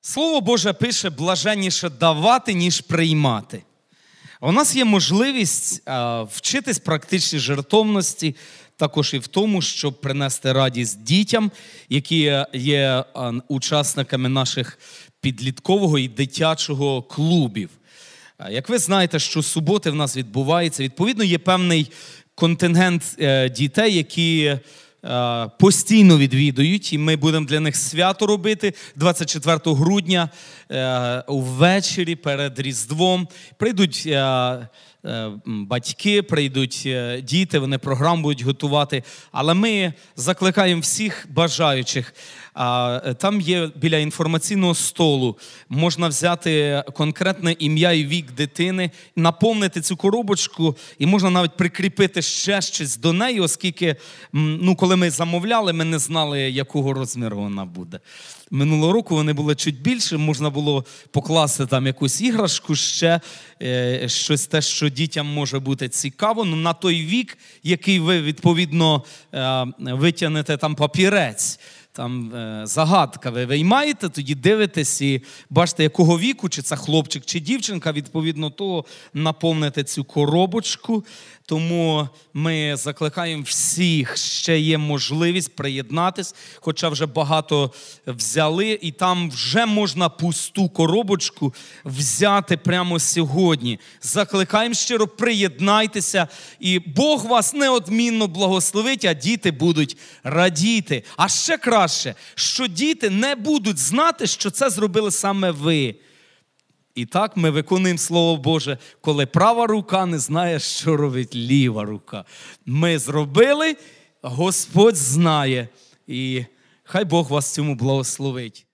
Слово Боже пише блаженніше давати, ніж приймати. У нас є можливість е, вчитись практичній жертовності, також і в тому, щоб принести радість дітям, які є е, учасниками наших підліткового і дитячого клубів. Е, як ви знаєте, що суботи в нас відбувається, відповідно, є певний контингент е, дітей, які е, постійно відвідують, і ми будемо для них свято робити 24 грудня е, увечері перед Різдвом. Прийдуть Е, батьки, прийдуть е, діти, вони програм будуть готувати. Але ми закликаємо всіх бажаючих. Е, там є біля інформаційного столу, можна взяти конкретне ім'я і вік дитини, наповнити цю коробочку, і можна навіть прикріпити ще щось до неї, оскільки ну, коли ми замовляли, ми не знали, якого розміру вона буде. Минулого року вони були чуть більше, можна було покласти там якусь іграшку, ще щось те, що дітям може бути цікаво, ну на той вік, який ви відповідно е, витягнете там папірець. Там е, загадка, ви виймаєте, тоді дивитесь і бачите, якого віку, чи це хлопчик, чи дівчинка, відповідно того наповнити цю коробочку. Тому ми закликаємо всіх, ще є можливість приєднатись, хоча вже багато взяли, і там вже можна пусту коробочку взяти прямо сьогодні. Закликаємо щиро, приєднайтеся, і Бог вас неодмінно благословить, а діти будуть радіти. А ще краще ваше, що діти не будуть знати, що це зробили саме ви. І так ми виконуємо Слово Боже, коли права рука не знає, що робить ліва рука. Ми зробили, Господь знає. І хай Бог вас цьому благословить.